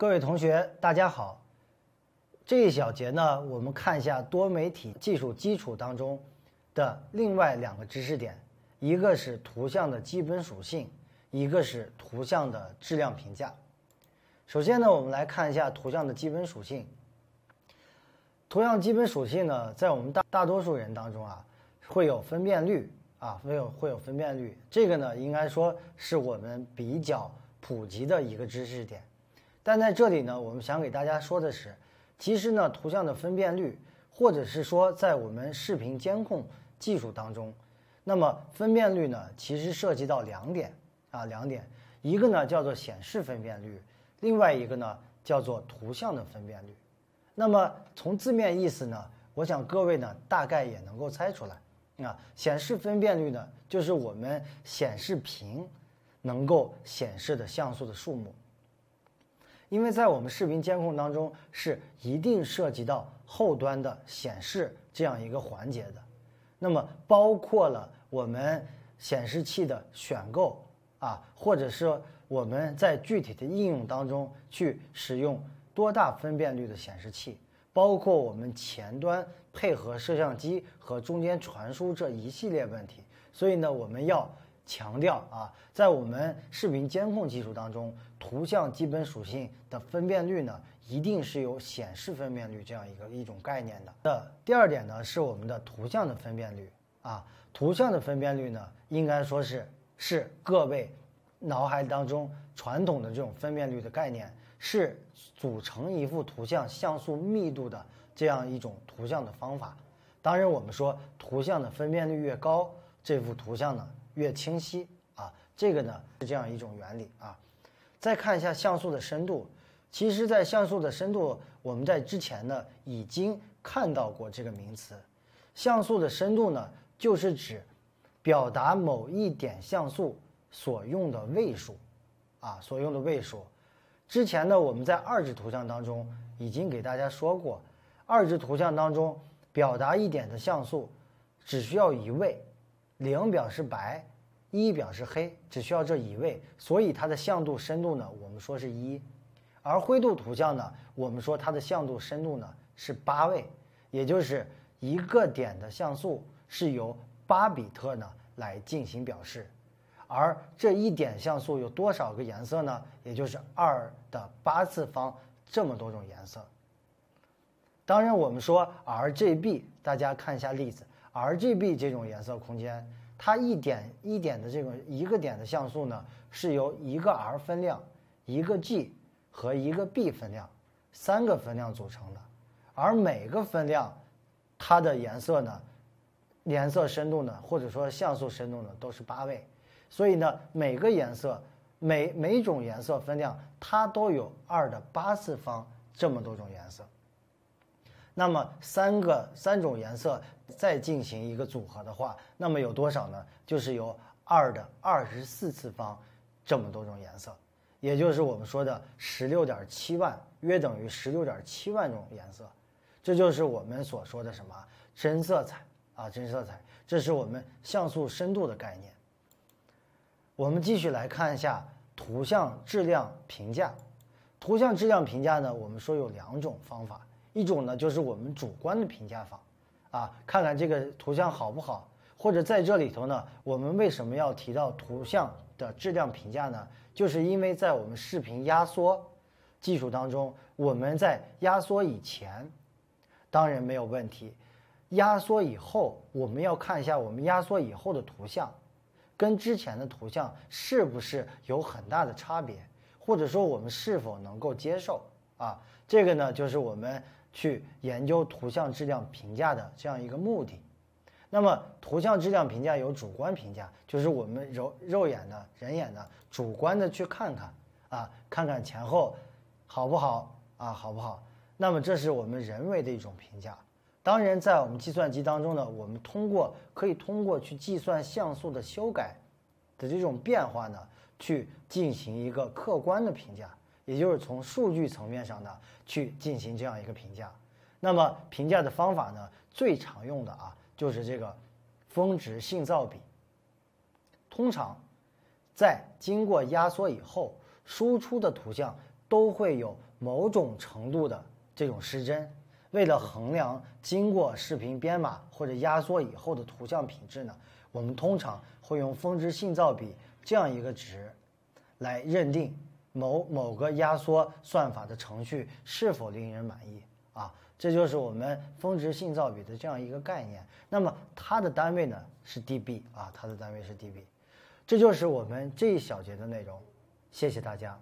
各位同学，大家好。这一小节呢，我们看一下多媒体技术基础当中的另外两个知识点，一个是图像的基本属性，一个是图像的质量评价。首先呢，我们来看一下图像的基本属性。图像基本属性呢，在我们大大多数人当中啊，会有分辨率啊，会有会有分辨率。这个呢，应该说是我们比较普及的一个知识点。但在这里呢，我们想给大家说的是，其实呢，图像的分辨率，或者是说在我们视频监控技术当中，那么分辨率呢，其实涉及到两点啊，两点，一个呢叫做显示分辨率，另外一个呢叫做图像的分辨率。那么从字面意思呢，我想各位呢大概也能够猜出来啊，显示分辨率呢就是我们显示屏能够显示的像素的数目。因为在我们视频监控当中，是一定涉及到后端的显示这样一个环节的。那么，包括了我们显示器的选购啊，或者是我们在具体的应用当中去使用多大分辨率的显示器，包括我们前端配合摄像机和中间传输这一系列问题。所以呢，我们要。强调啊，在我们视频监控技术当中，图像基本属性的分辨率呢，一定是有显示分辨率这样一个一种概念的。的第二点呢，是我们的图像的分辨率啊，图像的分辨率呢，应该说是是各位脑海当中传统的这种分辨率的概念，是组成一幅图像像素密度的这样一种图像的方法。当然，我们说图像的分辨率越高，这幅图像呢。越清晰啊，这个呢是这样一种原理啊。再看一下像素的深度，其实，在像素的深度，我们在之前呢已经看到过这个名词。像素的深度呢，就是指表达某一点像素所用的位数，啊，所用的位数。之前呢，我们在二值图像当中已经给大家说过，二值图像当中表达一点的像素只需要一位。零表示白，一表示黑，只需要这一位，所以它的像度深度呢，我们说是一；而灰度图像呢，我们说它的像度深度呢是八位，也就是一个点的像素是由八比特呢来进行表示，而这一点像素有多少个颜色呢？也就是二的八次方这么多种颜色。当然，我们说 R、G、B，大家看一下例子。RGB 这种颜色空间，它一点一点的这种一个点的像素呢，是由一个 R 分量、一个 G 和一个 B 分量三个分量组成的，而每个分量它的颜色呢，颜色深度呢，或者说像素深度呢，都是八位，所以呢，每个颜色每每种颜色分量它都有二的八次方这么多种颜色，那么三个三种颜色。再进行一个组合的话，那么有多少呢？就是由二的二十四次方这么多种颜色，也就是我们说的十六点七万，约等于十六点七万种颜色。这就是我们所说的什么真色彩啊，真色彩，这是我们像素深度的概念。我们继续来看一下图像质量评价。图像质量评价呢，我们说有两种方法，一种呢就是我们主观的评价法。啊，看看这个图像好不好？或者在这里头呢，我们为什么要提到图像的质量评价呢？就是因为在我们视频压缩技术当中，我们在压缩以前，当然没有问题；压缩以后，我们要看一下我们压缩以后的图像，跟之前的图像是不是有很大的差别，或者说我们是否能够接受？啊，这个呢，就是我们。去研究图像质量评价的这样一个目的。那么，图像质量评价有主观评价，就是我们肉肉眼的、人眼的主观的去看看啊，看看前后好不好啊，好不好？那么，这是我们人为的一种评价。当然，在我们计算机当中呢，我们通过可以通过去计算像素的修改的这种变化呢，去进行一个客观的评价。也就是从数据层面上呢去进行这样一个评价，那么评价的方法呢最常用的啊就是这个峰值信噪比。通常在经过压缩以后，输出的图像都会有某种程度的这种失真。为了衡量经过视频编码或者压缩以后的图像品质呢，我们通常会用峰值信噪比这样一个值来认定。某某个压缩算法的程序是否令人满意啊？这就是我们峰值信噪比的这样一个概念。那么它的单位呢是 dB 啊，它的单位是 dB。这就是我们这一小节的内容。谢谢大家。